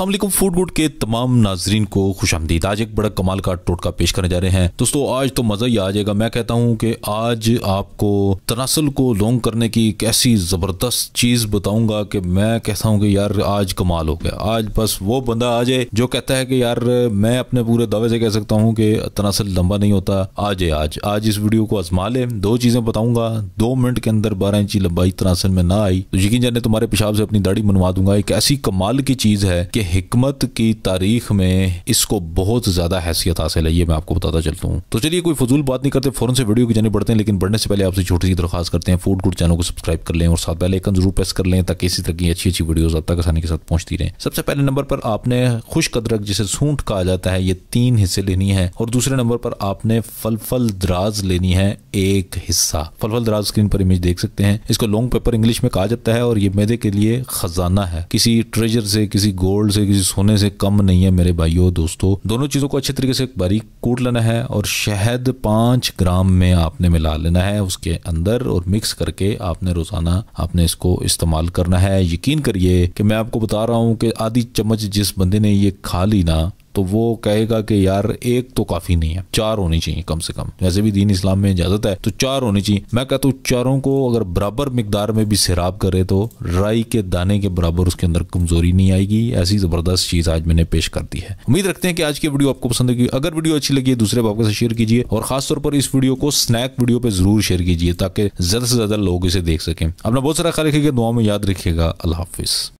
Aslam food good के तमाम नाजरीन को खुश आमदीद आज एक बड़ा कमाल का टोटका पेश करने जा रहे हैं दोस्तों आज तो मजा ही आ जाएगा मैं कहता हूँ कि आज आपको तनासल को लोंग करने की एक ऐसी जबरदस्त चीज बताऊंगा कि मैं कहता हूँ कि यार आज कमाल हो गया आज बस वो बंदा आ जाए जो कहता है कि यार मैं अपने पूरे दावे से कह सकता हूँ कि तनासल लंबा नहीं होता आ जाए आज आज इस वीडियो को आजमा ले दो चीजें बताऊंगा दो मिनट के अंदर बारह इंची लंबाई तनासल में ना आई तो यकीन जाने तुम्हारे पेशाब से अपनी दाढ़ी मनवा दूंगा एक ऐसी कमाल की चीज है कि हमत की तारीख में इसको बहुत ज़्यादा हैसियत हासिल है ये मैं आपको बताता चलता हूँ तो चलिए कोई फजूल बात नहीं करते फ़ौरन से वीडियो की जानी बढ़ते हैं लेकिन बढ़ने से पहले आपसे छोटी सी दरखास्त करते हैं फूड गुड चैनल को सब्सक्राइब कर लें और साथ पहले आइकन जरूर प्रेस कर लें ताकि इसी तरह की अच्छी अच्छी वीडियो आप तक आसानी के साथ पहुंचती रहे सबसे पहले नंबर पर आपने खुश कदरक जिसे सूंठ कहा जाता है ये तीन हिस्से लेनी है और दूसरे नंबर पर आपने फलफल दराज लेनी है एक हिस्सा फलफल दराज स्क्रीन पर इमेज देख सकते हैं इसको लॉन्ग पेपर इंग्लिश में कहा जाता है और ये मैदे के लिए खजाना है किसी ट्रेजर से किसी गोल्ड से किसी सोने से कम नहीं है मेरे भाइयों दोस्तों दोनों चीज़ों को अच्छे तरीके से बारीक कूट लेना है और शहद पांच ग्राम में आपने मिला लेना है उसके अंदर और मिक्स करके आपने रोज़ाना आपने इसको इस्तेमाल करना है यकीन करिए कि मैं आपको बता रहा हूँ कि आधी चम्मच जिस बंदे ने ये खा ली ना तो वो कहेगा कि यार एक तो काफ़ी नहीं है चार होनी चाहिए कम से कम वैसे भी दीन इस्लाम में इजाज़त है तो चार होनी चाहिए मैं कहता हूँ चारों को अगर बराबर मकदार में भी सैराब करे तो राई के दाने के बराबर उसके अंदर कमज़ोरी नहीं आएगी ऐसी ज़बरदस्त चीज़ आज मैंने पेश कर दी है उम्मीद रखते हैं कि आज की वीडियो आपको पसंद होगी अगर वीडियो अच्छी लगी है दूसरे बाबा से शेयर कीजिए और खासतौर पर इस वीडियो को स्नैक वीडियो पर ज़रूर शेयर कीजिए ताकि ज़्यादा से ज़्यादा लोग इसे देख सकें अपना बहुत सारा ख्याल रखिएगा दुआ में याद रखिएगा अल्लाह हाफिज़